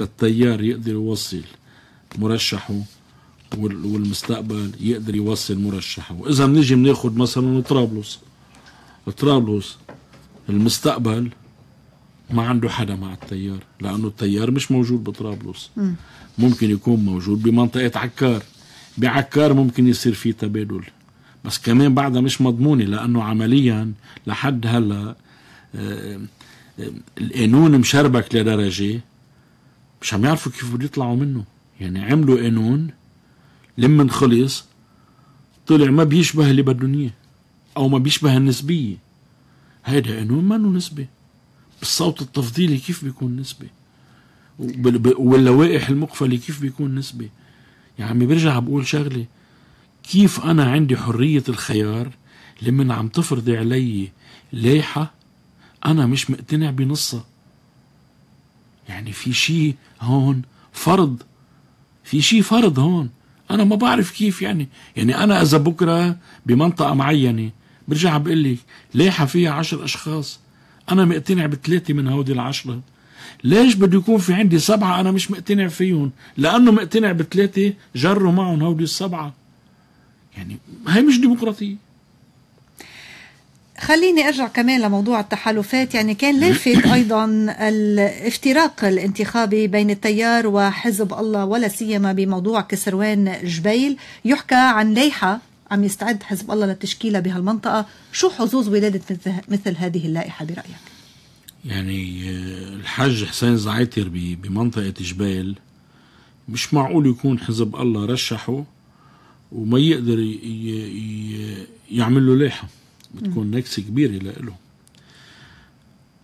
للتيار يقدر يوصل مرشحه والمستقبل يقدر يوصل مرشحه واذا بنيجي بناخذ مثلا طرابلس طرابلس المستقبل ما عنده حدا مع التيار لانه التيار مش موجود بطرابلس ممكن يكون موجود بمنطقه عكار بعكار ممكن يصير في تبادل بس كمان بعدها مش مضمونة لأنه عمليا لحد هلا آه، آه، القانون مشربك لدرجة مش عم يعرفوا كيف بده يطلعوا منه يعني عملوا قانون لما خلص طلع ما بيشبه اللي بدهم اياه او ما بيشبه النسبيه هيدا قانون له نسبه بالصوت التفضيلي كيف بيكون نسبه واللوائح المقفله كيف بيكون نسبه يا عمي برجع بقول شغله كيف انا عندي حريه الخيار لمن عم تفرضي علي لائحه انا مش مقتنع بنصها يعني في شيء هون فرض في شيء فرض هون انا ما بعرف كيف يعني يعني انا اذا بكره بمنطقه معينه برجع بقول لك لايحه فيها عشر اشخاص انا مقتنع بثلاثه من هودي العشره ليش بده يكون في عندي سبعه انا مش مقتنع فيهم لانه مقتنع بثلاثه جروا معهم هودي السبعه يعني هاي مش ديمقراطيه خليني ارجع كمان لموضوع التحالفات يعني كان لافت ايضا الافتراق الانتخابي بين التيار وحزب الله ولا سيما بموضوع كسروان جبيل يحكى عن لائحه عم يستعد حزب الله للتشكيله بهالمنطقه شو حظوظ ولاده مثل هذه اللائحه برايك يعني آه، الحاج حسين زعيتر بمنطقه جبيل مش معقول يكون حزب الله رشحه وما يقدر يعمل له لائحه بتكون نكسه كبيره لإله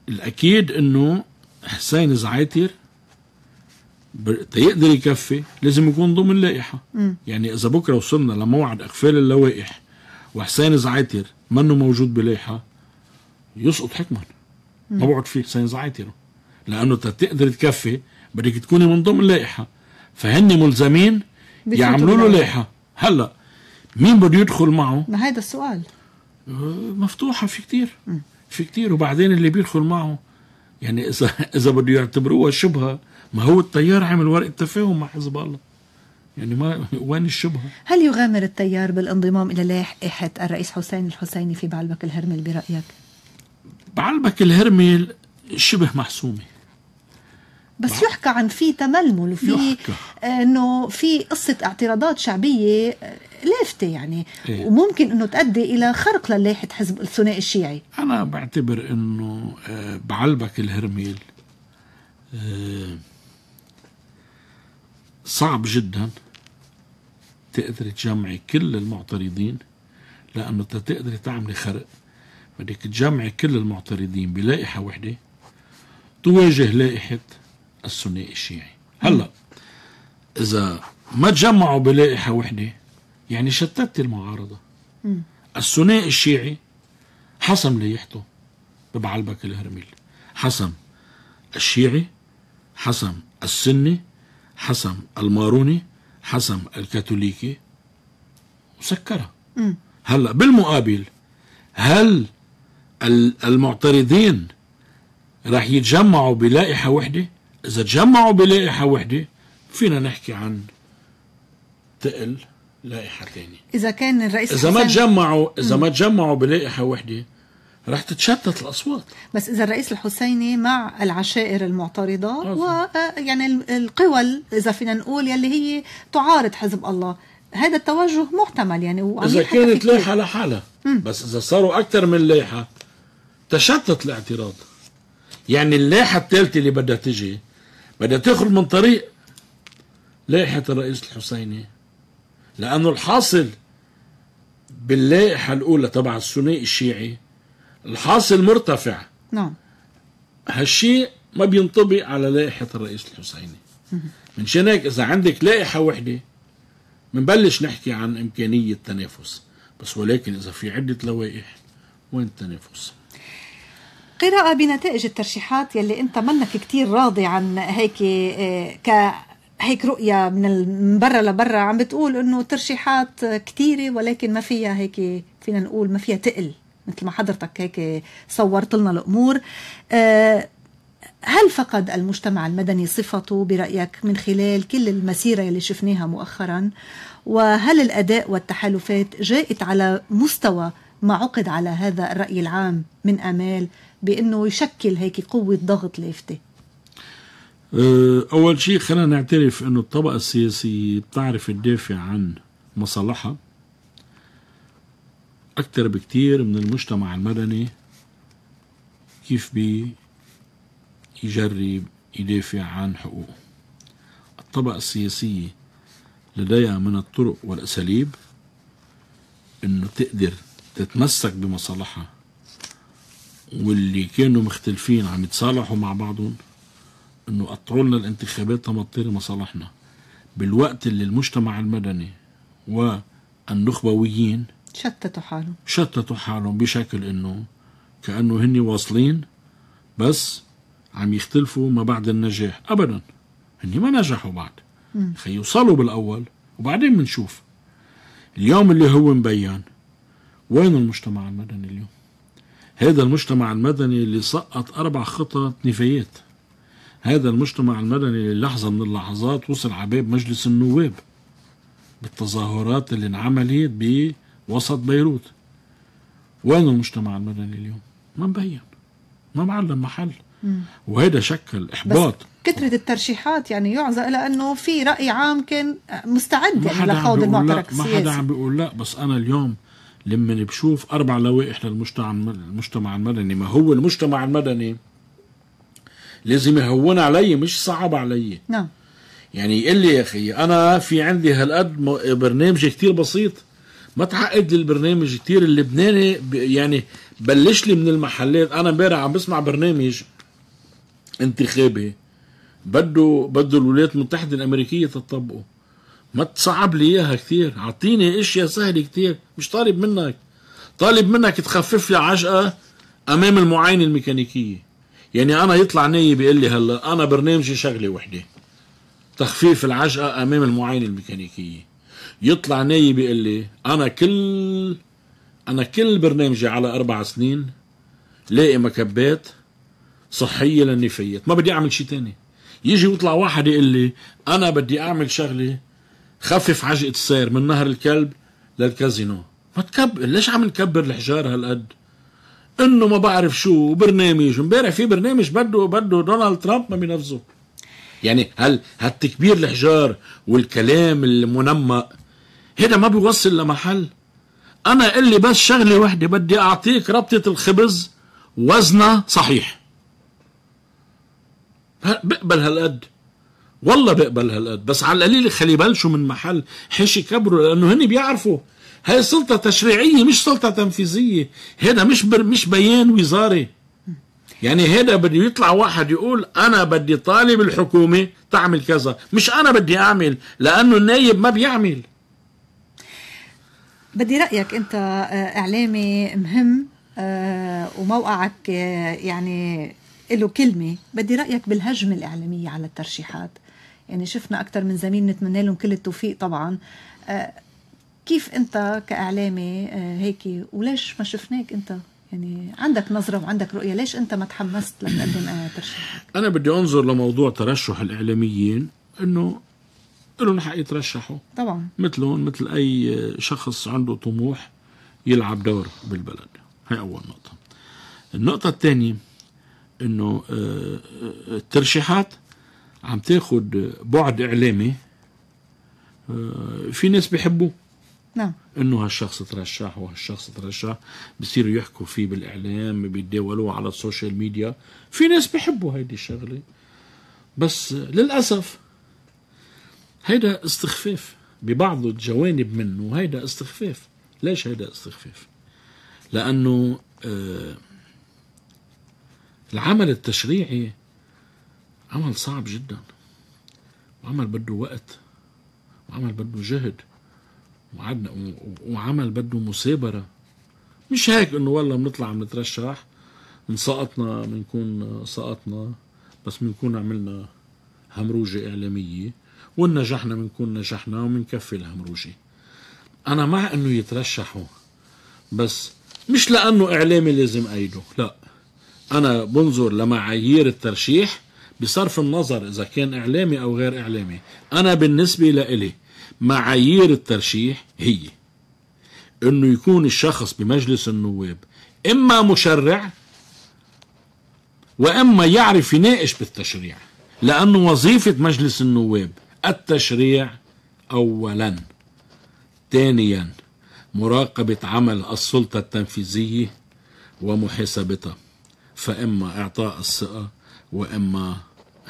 الاكيد انه حسين زعيتر تيقدر يكفي لازم يكون ضمن لائحه يعني اذا بكره وصلنا لموعد اقفال اللوائح وحسين زعيتر منه موجود بلائحه يسقط حكما ما بقعد فيه حسين زعيتر لانه تقدر تكفي بدك تكوني من ضمن لائحه فهن ملزمين يعملوا له لائحه هلا مين بده يدخل معه؟ ما هيدا السؤال مفتوحه في كتير في كتير وبعدين اللي بيدخل معه يعني اذا اذا بده يعتبروها شبهه ما هو التيار عمل ورقه تفاهم مع حزب الله يعني ما وين الشبهه؟ هل يغامر التيار بالانضمام الى لائحه الرئيس حسين الحسيني في بعلبك الهرمل برايك؟ بعلبك الهرمل شبه محسومه بس نعم. يحكى عن في تململ وفي آه، انه في قصه اعتراضات شعبيه آه، لافته يعني إيه؟ وممكن انه تؤدي الى خرق للائحه حزب الثنائي الشيعي انا بعتبر انه آه، بعلبك الهرميل صعب جدا تقدري تجمعي كل المعترضين لانه تقدر تعملي خرق بدك تجمعي كل المعترضين بلائحه وحده تواجه لائحه السني الشيعي هلا اذا ما تجمعوا بلائحه وحده يعني شتت المعارضه السني الشيعي حسم لائحته ببعلبك الهرميل حسم الشيعي حسم السني حسم الماروني حسم الكاثوليكي وسكرها هلا بالمقابل هل المعترضين راح يتجمعوا بلائحه وحده إذا تجمعوا بلائحة وحدة فينا نحكي عن تقل لائحة ثانية إذا كان الرئيس إذا ما تجمعوا إذا ما تجمعوا بلائحة وحدة رح تتشتت الأصوات بس إذا الرئيس الحسيني مع العشائر المعترضة آه، ويعني آه، القوى إذا فينا نقول يلي هي تعارض حزب الله هذا التوجه محتمل يعني إذا كانت لائحة لحالها بس إذا صاروا أكثر من لائحة تشتت الاعتراض يعني اللائحة الثالثة اللي بدها تجي بدها تخرج من طريق لائحة الرئيس الحسيني لأنه الحاصل باللائحة الأولى تبع الثنائي الشيعي الحاصل مرتفع نعم هالشيء ما بينطبق على لائحة الرئيس الحسيني من شان هيك إذا عندك لائحة وحدة بنبلش نحكي عن إمكانية تنافس بس ولكن إذا في عدة لوائح وين التنافس؟ قراءة بنتائج الترشيحات يلي انت منك كتير راضي عن هيك آه، ك هيك رؤية من برا لبرا عم بتقول انه ترشيحات كتيرة ولكن ما فيها هيك فينا نقول ما فيها تقل مثل ما حضرتك هيك صورت لنا الامور آه، هل فقد المجتمع المدني صفته برأيك من خلال كل المسيرة اللي شفناها مؤخرا وهل الأداء والتحالفات جاءت على مستوى ما عقد على هذا الرأي العام من آمال بانه يشكل هيك قوه ضغط لافته أه، اول شيء خلينا نعترف انه الطبقه السياسيه بتعرف تدافع عن مصالحها اكثر بكثير من المجتمع المدني كيف بي يجرب يدافع عن حقوقه الطبقة السياسية لديها من الطرق والأساليب أنه تقدر تتمسك بمصالحها واللي كانوا مختلفين عم يتصالحوا مع بعضهم انه قطعوا لنا الانتخابات تمطير مصالحنا بالوقت اللي المجتمع المدني والنخبويين شتتوا حالهم شتتوا حالهم بشكل انه كانه هن واصلين بس عم يختلفوا ما بعد النجاح ابدا هن ما نجحوا بعد خي يوصلوا بالاول وبعدين بنشوف اليوم اللي هو مبين وين المجتمع المدني اليوم هذا المجتمع المدني اللي سقط أربع خطط نفايات هذا المجتمع المدني للحظة من اللحظات وصل عباب مجلس النواب بالتظاهرات اللي انعملت بوسط بيروت وين المجتمع المدني اليوم ما مبين ما معلم محل وهذا شكل إحباط كثرة الترشيحات يعني يعزى إلى أنه في رأي عام كان مستعد لخوض المعترك السياسي يعني ما حدا عم بيقول لا بس أنا اليوم لما بشوف اربع لوائح للمجتمع المجتمع المدني ما هو المجتمع المدني لازم يهون علي مش صعب علي نعم يعني يقول لي يا اخي انا في عندي هالقد برنامج كتير بسيط ما تعقد لي البرنامج كتير اللبناني يعني بلش لي من المحلات انا امبارح عم بسمع برنامج انتخابي بده بده الولايات المتحده الامريكيه تطبقه ما تصعب لي اياها كثير اعطيني اشياء سهله كثير مش طالب منك طالب منك تخفف لي عجقه امام المعاينه الميكانيكيه يعني انا يطلع ني بيقول لي هلا انا برنامجي شغله وحده تخفيف العجقه امام المعاينه الميكانيكيه يطلع ني بيقول لي انا كل انا كل برنامجي على اربع سنين لاقي مكبات صحيه للنفايات ما بدي اعمل شيء تاني يجي ويطلع واحد يقول لي انا بدي اعمل شغله خفف عجقة السير من نهر الكلب للكازينو ما تكبر ليش عم نكبر الحجار هالقد انه ما بعرف شو برنامج امبارح في برنامج بده بده دونالد ترامب ما بينفذه يعني هل هالتكبير الحجار والكلام المنمق هذا ما بيوصل لمحل انا اللي بس شغله وحده بدي اعطيك ربطه الخبز وزنها صحيح بقبل هالقد والله بقبل هالقد بس على القليل خلي بلشوا من محل حشي كبروا لانه هن بيعرفوا هاي سلطه تشريعيه مش سلطه تنفيذيه هذا مش بر مش بيان وزاري يعني هذا بده يطلع واحد يقول انا بدي طالب الحكومه تعمل كذا مش انا بدي اعمل لانه النايب ما بيعمل بدي رايك انت آه، اعلامي مهم آه، وموقعك آه، يعني له كلمه بدي رايك بالهجمه الاعلاميه على الترشيحات يعني شفنا اكثر من زميل نتمنى لهم كل التوفيق طبعا آه، كيف انت كاعلامي آه، هيك وليش ما شفناك انت يعني عندك نظرة وعندك رؤية ليش أنت ما تحمست لتقدم آه، ترشيح أنا بدي أنظر لموضوع ترشح الإعلاميين أنه لهم حق يترشحوا طبعا مثلهم مثل أي شخص عنده طموح يلعب دور بالبلد هي أول نقطة النقطة الثانية أنه الترشيحات عم تاخذ بعد اعلامي آه، في ناس بيحبوه نعم انه هالشخص ترشح وهالشخص ترشح بصيروا يحكوا فيه بالاعلام بيتداولوه على السوشيال ميديا في ناس بيحبوا هيدي الشغله بس للاسف هيدا استخفاف ببعض الجوانب منه هيدا استخفاف ليش هيدا استخفاف لانه آه، العمل التشريعي عمل صعب جدا وعمل بده وقت وعمل بده جهد وعدنا وعمل بده مثابرة مش هيك انه والله بنطلع بنترشح سقطنا بنكون سقطنا بس بنكون عملنا همروجة إعلامية وإن نجحنا بنكون نجحنا وبنكفي الهمروجة أنا مع إنه يترشحوا بس مش لأنه إعلامي لازم أيده لا أنا بنظر لمعايير الترشيح بصرف النظر إذا كان إعلامي أو غير إعلامي أنا بالنسبة لإلي معايير الترشيح هي أنه يكون الشخص بمجلس النواب إما مشرع وإما يعرف يناقش بالتشريع لأن وظيفة مجلس النواب التشريع أولا ثانيا مراقبة عمل السلطة التنفيذية ومحاسبتها فإما إعطاء الثقة وإما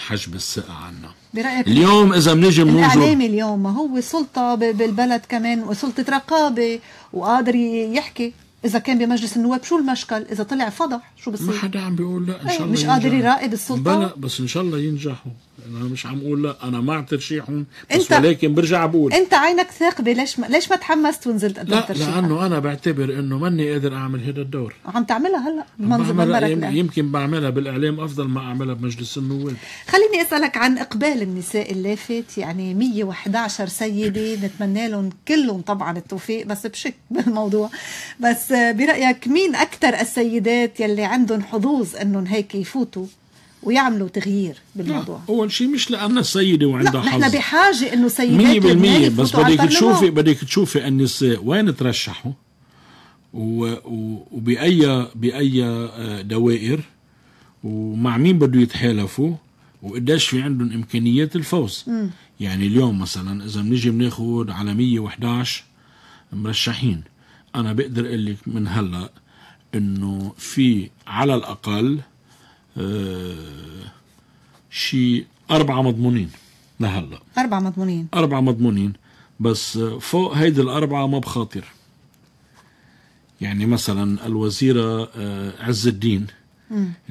حجب الثقة عنا برأيك اليوم إذا بنجي بنوجب الإعلامي اليوم ما هو سلطة بالبلد كمان وسلطة رقابة وقادر يحكي اذا كان بمجلس النواب شو المشكل اذا طلع فضح شو بصير ما حدا عم بيقول لا ان إيه، شاء الله مش قادر يراقب السلطه بلا بس ان شاء الله ينجحوا يعني انا مش عم اقول لا انا مع ترشيحهم بس انت ولكن برجع بقول انت عينك ثاقبه ليش ما ليش ما تحمست ونزلت قدام لا لانه انا بعتبر انه ماني قادر اعمل هذا الدور عم تعملها هلا بمنظر بعملها يمكن بعملها بالاعلام افضل ما اعملها بمجلس النواب خليني اسالك عن اقبال النساء اللافت يعني 111 سيده نتمنى لهم كلهم طبعا التوفيق بس بشك بالموضوع بس بس برايك مين اكثر السيدات يلي عندهم حظوظ انهم هيك يفوتوا ويعملوا تغيير بالموضوع لا. اول شيء مش لانها سيده وعندها حظ نحن بحاجه انه سيدات 100% بس بدك تشوفي بدك تشوفي النساء وين ترشحوا وباي باي آه، دوائر ومع مين بده يتحالفوا وقديش في عندهم امكانيات الفوز م. يعني اليوم مثلا اذا بنيجي بناخذ على 111 مرشحين انا بقدر اقول لك من هلا انه في على الاقل آه، شيء اربعه مضمونين لهلا اربعه مضمونين اربعه مضمونين بس فوق هيدي الاربعه ما بخاطر يعني مثلا الوزيره آه، عز الدين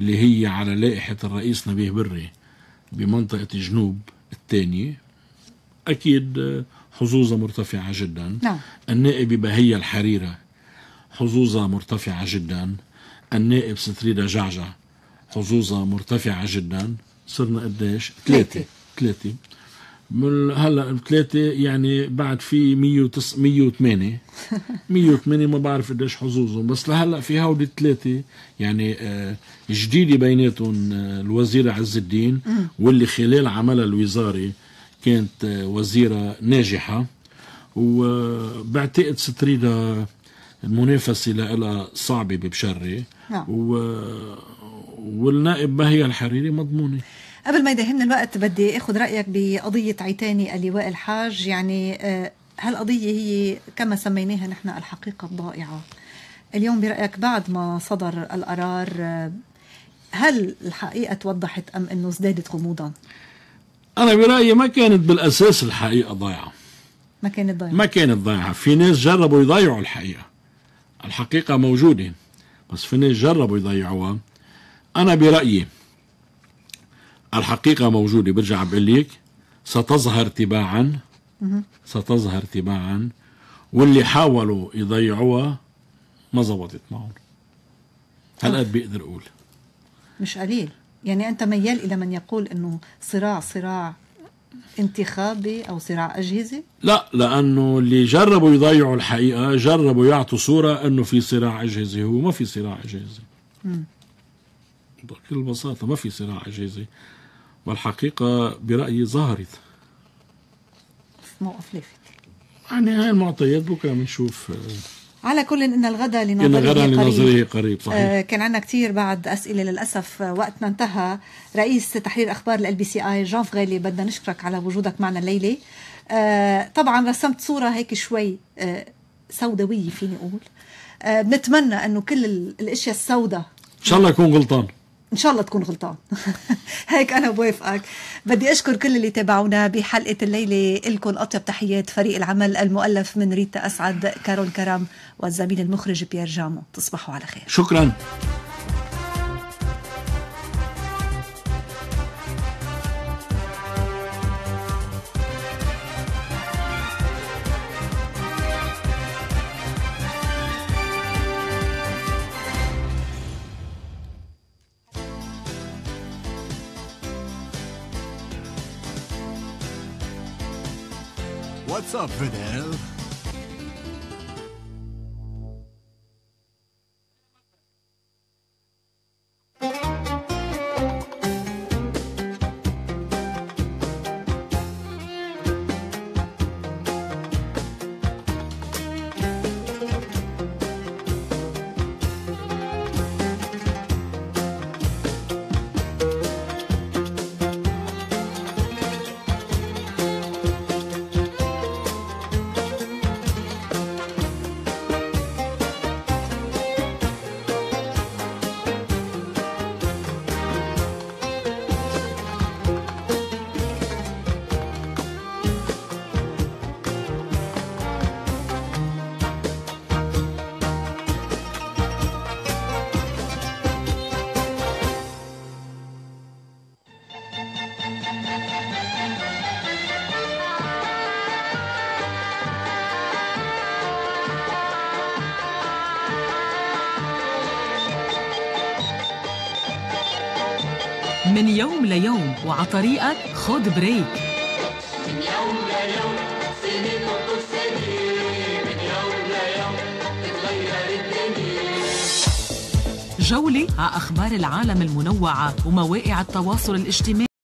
اللي هي على لائحه الرئيس نبيه بري بمنطقه جنوب الثانيه اكيد آه، حظوظها مرتفعة جدا نعم. النائبة بهية الحريرة حظوظها مرتفعة جدا النائب ستريدا جعجع حظوظها مرتفعة جدا صرنا قديش؟ ثلاثة ثلاثة هلا ثلاثة يعني بعد في 108 108 ما بعرف قديش حظوظهم بس لهلا في هودي الثلاثة يعني آه، جديدة بيناتهم آه، الوزيرة عز الدين واللي خلال عملها الوزاري كانت وزيرة ناجحة وبعتقد ستريدا المنافسة لها صعبة ببشري نعم. و... والنائب ماهي الحريري مضمونة قبل ما يدهمنا الوقت بدي اخذ رايك بقضيه عيتاني اللواء الحاج يعني آه، هالقضيه هي كما سميناها نحن الحقيقه الضائعه اليوم برايك بعد ما صدر القرار آه، هل الحقيقه توضحت ام انه ازدادت غموضا؟ أنا برأيي ما كانت بالأساس الحقيقة ضايعة ما كانت ضايعة ما كانت ضايعة في ناس جربوا يضيعوا الحقيقة الحقيقة موجودة بس في ناس جربوا يضيعوها أنا برأيي الحقيقة موجودة برجع بقول لك ستظهر تباعا ستظهر تباعا واللي حاولوا يضيعوها ما زبطت معهم هالقد بقدر أقول مش قليل يعني أنت ميال إلى من يقول أنه صراع صراع انتخابي أو صراع أجهزة؟ لا لأنه اللي جربوا يضيعوا الحقيقة جربوا يعطوا صورة أنه في صراع أجهزة هو ما في صراع أجهزة بكل بساطة ما في صراع أجهزة والحقيقة برأيي ظهرت موقف لافت يعني هاي المعطيات بكرة بنشوف على كل ان الغد لنظره إن الغد لنظره قريب صحيح آه كان عندنا كثير بعد اسئله للاسف وقتنا انتهى رئيس تحرير اخبار ال بي سي اي جان فغالي بدنا نشكرك على وجودك معنا الليله آه طبعا رسمت صوره هيك شوي آه سوداويه فيني اقول آه بنتمنى انه كل الاشياء السوداء ان شاء الله يكون غلطان ان شاء الله تكون غلطان هيك انا بوافقك بدي اشكر كل اللي تابعونا بحلقه الليله لكم اطيب تحيات فريق العمل المؤلف من ريتا اسعد كارول كرم والزميل المخرج بيير جامو تصبحوا على خير شكرا What's up, Fidel? من يوم ليوم وعطريقك خد بريك من يوم ليوم سنين جولة على أخبار العالم المنوعة ومواقع التواصل الاجتماعي